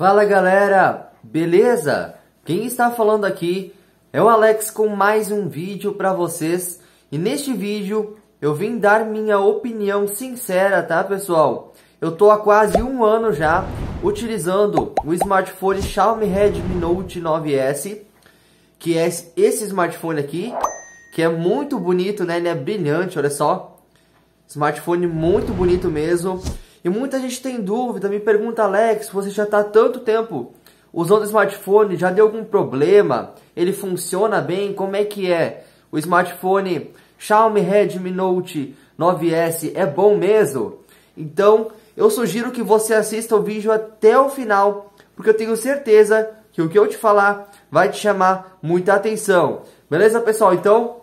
Fala galera, beleza? Quem está falando aqui é o Alex com mais um vídeo para vocês e neste vídeo eu vim dar minha opinião sincera, tá pessoal? Eu tô há quase um ano já utilizando o smartphone Xiaomi Redmi Note 9S, que é esse smartphone aqui, que é muito bonito, né? Ele é brilhante, olha só. Smartphone muito bonito mesmo. E muita gente tem dúvida, me pergunta, Alex, você já está há tanto tempo usando o smartphone, já deu algum problema? Ele funciona bem? Como é que é? O smartphone Xiaomi Redmi Note 9S é bom mesmo? Então, eu sugiro que você assista o vídeo até o final, porque eu tenho certeza que o que eu te falar vai te chamar muita atenção. Beleza, pessoal? Então,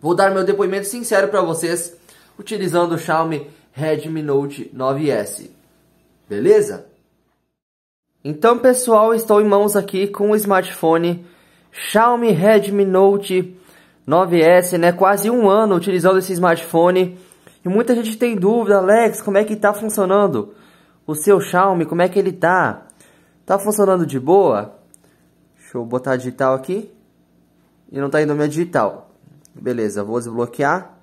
vou dar meu depoimento sincero para vocês utilizando o Xiaomi Redmi Note 9S. Beleza? Então, pessoal, estou em mãos aqui com o smartphone Xiaomi Redmi Note 9S, né? Quase um ano utilizando esse smartphone. E muita gente tem dúvida, Alex, como é que está funcionando o seu Xiaomi? Como é que ele está? Está funcionando de boa? Deixa eu botar digital aqui. E não está indo minha digital. Beleza, vou desbloquear.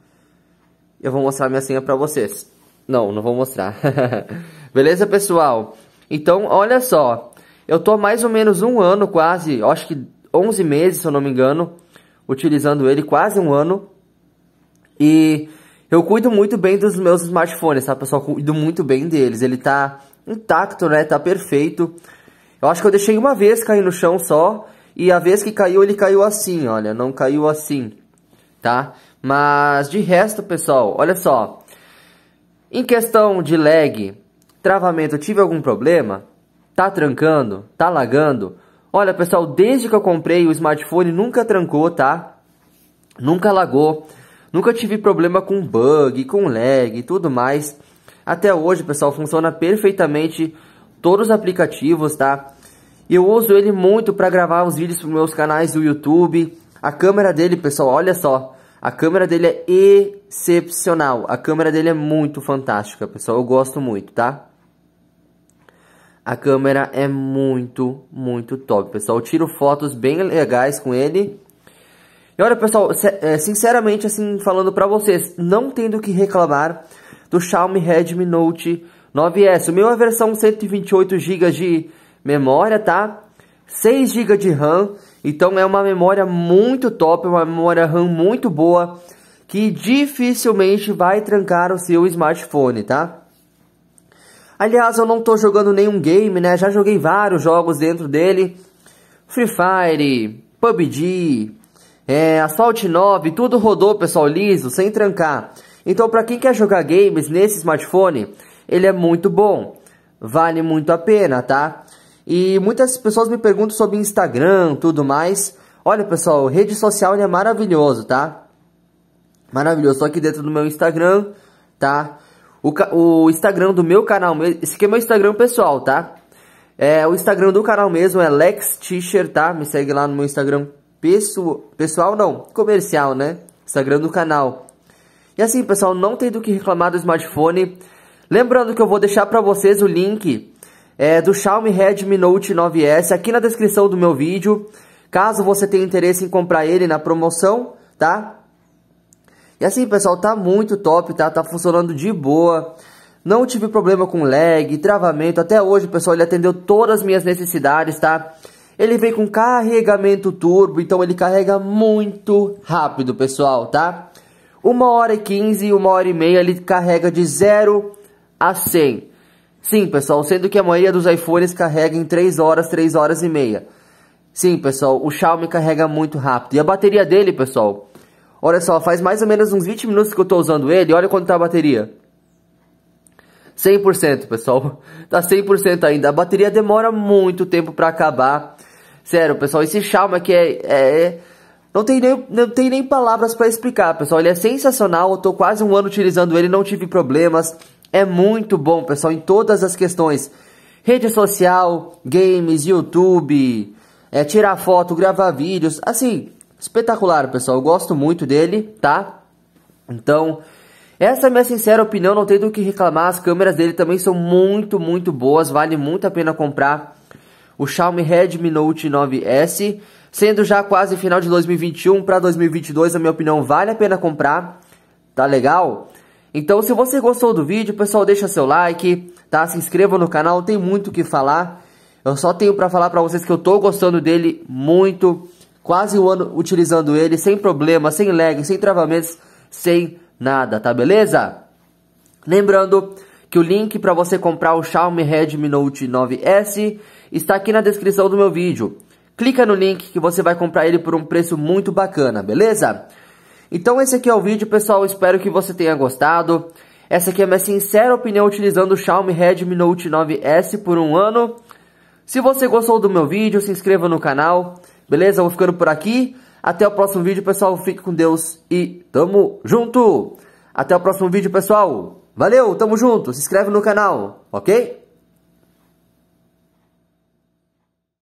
e Eu vou mostrar minha senha para vocês. Não, não vou mostrar. Beleza, pessoal? Então, olha só. Eu tô mais ou menos um ano quase, acho que 11 meses, se eu não me engano, utilizando ele, quase um ano. E eu cuido muito bem dos meus smartphones, tá, pessoal? Cuido muito bem deles. Ele tá intacto, né? Tá perfeito. Eu acho que eu deixei uma vez cair no chão só. E a vez que caiu, ele caiu assim, olha. Não caiu assim, tá? Mas de resto, pessoal, olha só. Em questão de lag, travamento, tive algum problema? Tá trancando? Tá lagando? Olha, pessoal, desde que eu comprei o smartphone nunca trancou, tá? Nunca lagou. Nunca tive problema com bug, com lag e tudo mais. Até hoje, pessoal, funciona perfeitamente todos os aplicativos, tá? E Eu uso ele muito para gravar os vídeos para meus canais do YouTube. A câmera dele, pessoal, olha só. A câmera dele é excepcional. A câmera dele é muito fantástica, pessoal. Eu gosto muito, tá? A câmera é muito, muito top, pessoal. Eu tiro fotos bem legais com ele. E olha, pessoal, é, sinceramente, assim, falando pra vocês, não tendo o que reclamar do Xiaomi Redmi Note 9S. O meu é a versão 128GB de memória, tá? 6GB de RAM. Então é uma memória muito top, uma memória RAM muito boa, que dificilmente vai trancar o seu smartphone, tá? Aliás, eu não estou jogando nenhum game, né? Já joguei vários jogos dentro dele. Free Fire, PUBG, é, Asphalt 9, tudo rodou, pessoal, liso, sem trancar. Então, para quem quer jogar games nesse smartphone, ele é muito bom. Vale muito a pena, tá? E muitas pessoas me perguntam sobre Instagram, tudo mais. Olha, pessoal, rede social é maravilhoso, tá? Maravilhoso. Só aqui dentro do meu Instagram, tá? O, o Instagram do meu canal, esse aqui é meu Instagram pessoal, tá? É, o Instagram do canal mesmo é Lex Teacher, tá? Me segue lá no meu Instagram pesso, pessoal, não, comercial, né? Instagram do canal. E assim, pessoal, não tem do que reclamar do smartphone. Lembrando que eu vou deixar para vocês o link é, do Xiaomi Redmi Note 9S aqui na descrição do meu vídeo, caso você tenha interesse em comprar ele na promoção, tá? E assim, pessoal, tá muito top, tá? Tá funcionando de boa. Não tive problema com lag, travamento. Até hoje, pessoal, ele atendeu todas as minhas necessidades, tá? Ele vem com carregamento turbo, então ele carrega muito rápido, pessoal, tá? Uma hora e quinze, uma hora e meia, ele carrega de 0 a 100. Sim, pessoal, sendo que a maioria dos iPhones carrega em 3 horas, 3 horas e meia. Sim, pessoal, o Xiaomi carrega muito rápido. E a bateria dele, pessoal, olha só, faz mais ou menos uns 20 minutos que eu estou usando ele, olha quanto tá a bateria. 100%, pessoal. Tá 100% ainda. A bateria demora muito tempo para acabar. Sério, pessoal, esse Xiaomi aqui é, é, é... Não tem nem, não tem nem palavras para explicar, pessoal. Ele é sensacional. Eu tô quase um ano utilizando ele, não tive problemas. É muito bom, pessoal, em todas as questões. Rede social, games, YouTube, é, tirar foto, gravar vídeos, assim, espetacular, pessoal. Eu gosto muito dele, tá? Então, essa é a minha sincera opinião, não tem do que reclamar. As câmeras dele também são muito, muito boas, vale muito a pena comprar o Xiaomi Redmi Note 9S, sendo já quase final de 2021 para 2022, na minha opinião, vale a pena comprar. Tá legal? Então, se você gostou do vídeo, pessoal, deixa seu like, tá? Se inscreva no canal, tem muito o que falar. Eu só tenho para falar para vocês que eu tô gostando dele muito, quase um ano utilizando ele, sem problema, sem lag, sem travamentos, sem nada, tá beleza? Lembrando que o link para você comprar o Xiaomi Redmi Note 9S está aqui na descrição do meu vídeo. Clica no link que você vai comprar ele por um preço muito bacana, beleza? Então esse aqui é o vídeo, pessoal. Espero que você tenha gostado. Essa aqui é a minha sincera opinião utilizando o Xiaomi Redmi Note 9S por um ano. Se você gostou do meu vídeo, se inscreva no canal. Beleza? Vou ficando por aqui. Até o próximo vídeo, pessoal. Fique com Deus e tamo junto! Até o próximo vídeo, pessoal. Valeu, tamo junto. Se inscreve no canal, ok?